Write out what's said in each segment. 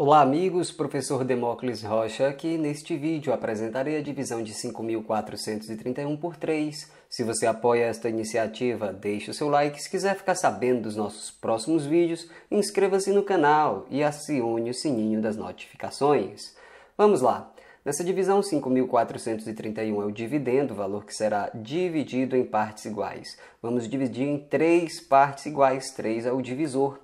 Olá amigos, professor Demócles Rocha aqui. Neste vídeo apresentarei a divisão de 5.431 por 3. Se você apoia esta iniciativa, deixe o seu like. Se quiser ficar sabendo dos nossos próximos vídeos, inscreva-se no canal e acione o sininho das notificações. Vamos lá! Nessa divisão, 5.431 é o dividendo, valor que será dividido em partes iguais. Vamos dividir em três partes iguais, 3 é o divisor.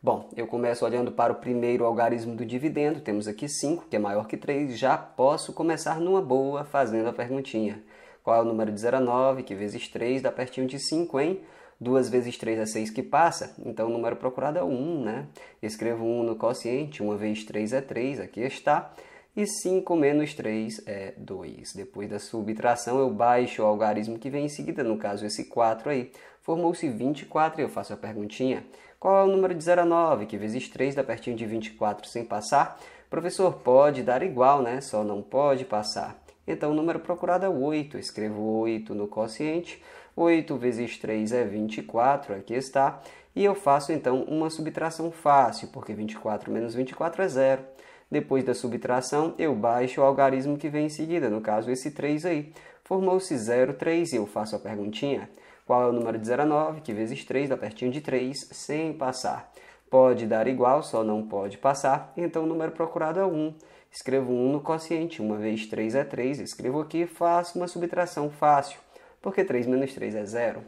Bom, eu começo olhando para o primeiro algarismo do dividendo, temos aqui 5, que é maior que 3, já posso começar numa boa fazendo a perguntinha. Qual é o número de 0 a 9, que vezes 3 dá pertinho de 5, hein? 2 vezes 3 é 6 que passa, então o número procurado é 1, né? Escrevo 1 no quociente, 1 vezes 3 é 3, aqui está. E 5 menos 3 é 2. Depois da subtração, eu baixo o algarismo que vem em seguida, no caso esse 4 aí. Formou-se 24 e eu faço a perguntinha. Qual é o número de 0 que vezes 3 dá pertinho de 24 sem passar? Professor, pode dar igual, né? Só não pode passar. Então, o número procurado é 8. escrevo 8 no quociente. 8 vezes 3 é 24, aqui está. E eu faço, então, uma subtração fácil, porque 24 menos 24 é zero. Depois da subtração, eu baixo o algarismo que vem em seguida, no caso, esse 3 aí. Formou-se 0,3 e eu faço a perguntinha. Qual é o número 19, Que vezes 3 dá pertinho de 3, sem passar. Pode dar igual, só não pode passar. Então o número procurado é 1. Escrevo 1 no quociente. 1 vezes 3 é 3. Escrevo aqui e faço uma subtração fácil, porque 3 menos 3 é 0.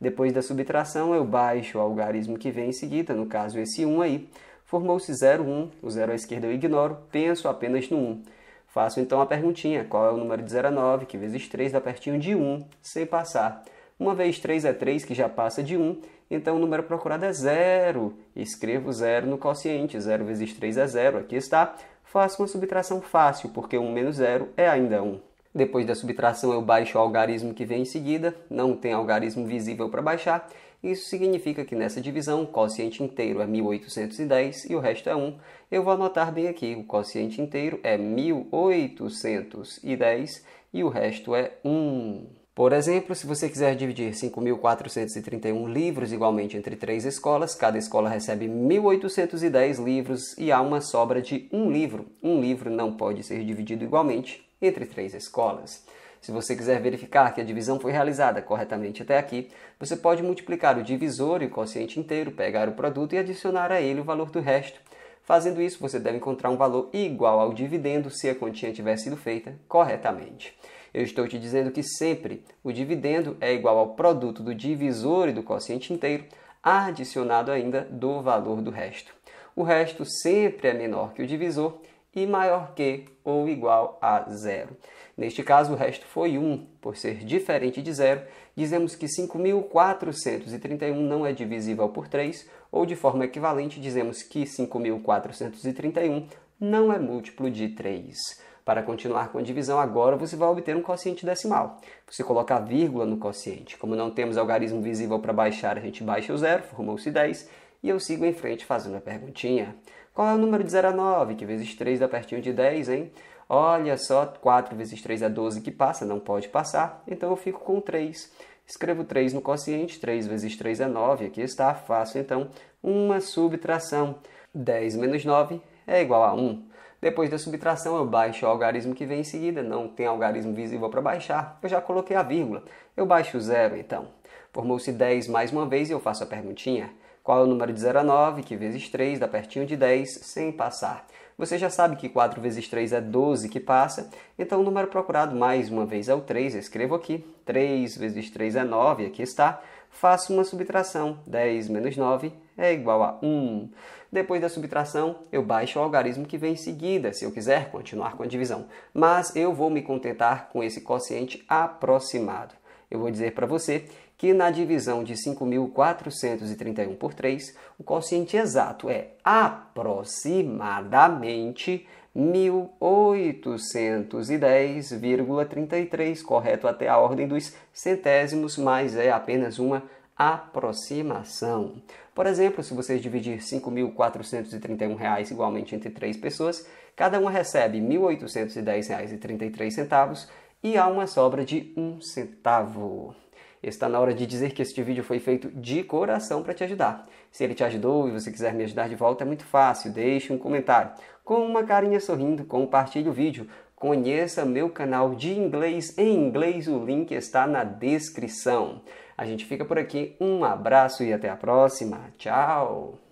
Depois da subtração, eu baixo o algarismo que vem em seguida, no caso esse 1 aí. Formou-se 0, 1. O 0 à esquerda eu ignoro, penso apenas no 1. Faço então a perguntinha, qual é o número de 0 a 9, que vezes 3 dá pertinho de 1, sem passar. 1 vezes 3 é 3, que já passa de 1, então o número procurado é zero. Escrevo zero no quociente, 0 vezes 3 é 0, aqui está. Faço uma subtração fácil, porque 1 menos 0 é ainda 1. Depois da subtração eu baixo o algarismo que vem em seguida, não tem algarismo visível para baixar. Isso significa que nessa divisão o quociente inteiro é 1810 e o resto é 1. Eu vou anotar bem aqui, o quociente inteiro é 1810 e o resto é 1. Por exemplo, se você quiser dividir 5.431 livros igualmente entre três escolas, cada escola recebe 1.810 livros e há uma sobra de um livro. Um livro não pode ser dividido igualmente entre três escolas. Se você quiser verificar que a divisão foi realizada corretamente até aqui, você pode multiplicar o divisor e o quociente inteiro, pegar o produto e adicionar a ele o valor do resto. Fazendo isso, você deve encontrar um valor igual ao dividendo se a continha tiver sido feita corretamente. Eu estou te dizendo que sempre o dividendo é igual ao produto do divisor e do quociente inteiro, adicionado ainda do valor do resto. O resto sempre é menor que o divisor e maior que ou igual a zero. Neste caso, o resto foi 1, por ser diferente de zero, dizemos que 5.431 não é divisível por 3, ou de forma equivalente, dizemos que 5.431 não é múltiplo de 3. Para continuar com a divisão, agora você vai obter um quociente decimal. Você coloca a vírgula no quociente. Como não temos algarismo visível para baixar, a gente baixa o zero, formou-se 10. E eu sigo em frente fazendo a perguntinha. Qual é o número de 0 a 9? Que vezes 3 dá pertinho de 10, hein? Olha só, 4 vezes 3 é 12 que passa, não pode passar. Então eu fico com 3. Escrevo 3 no quociente, 3 vezes 3 é 9, aqui está. Faço então uma subtração. 10 menos 9 é igual a 1. Depois da subtração, eu baixo o algarismo que vem em seguida, não tem algarismo visível para baixar, eu já coloquei a vírgula. Eu baixo o zero, então. Formou-se 10 mais uma vez e eu faço a perguntinha. Qual é o número de 0 a 9, que vezes 3 dá pertinho de 10, sem passar? Você já sabe que 4 vezes 3 é 12 que passa, então o número procurado mais uma vez é o 3, eu escrevo aqui. 3 vezes 3 é 9, aqui está faço uma subtração. 10 menos 9 é igual a 1. Depois da subtração, eu baixo o algarismo que vem em seguida, se eu quiser continuar com a divisão. Mas eu vou me contentar com esse quociente aproximado. Eu vou dizer para você que na divisão de 5.431 por 3, o quociente exato é aproximadamente 1.810,33, correto até a ordem dos centésimos, mas é apenas uma aproximação. Por exemplo, se você dividir R$ 5.431 igualmente entre três pessoas, cada uma recebe R$ 1.810,33 e há uma sobra de um centavo está na hora de dizer que este vídeo foi feito de coração para te ajudar. Se ele te ajudou e você quiser me ajudar de volta, é muito fácil, deixe um comentário. Com uma carinha sorrindo, compartilhe o vídeo. Conheça meu canal de inglês em inglês, o link está na descrição. A gente fica por aqui, um abraço e até a próxima. Tchau!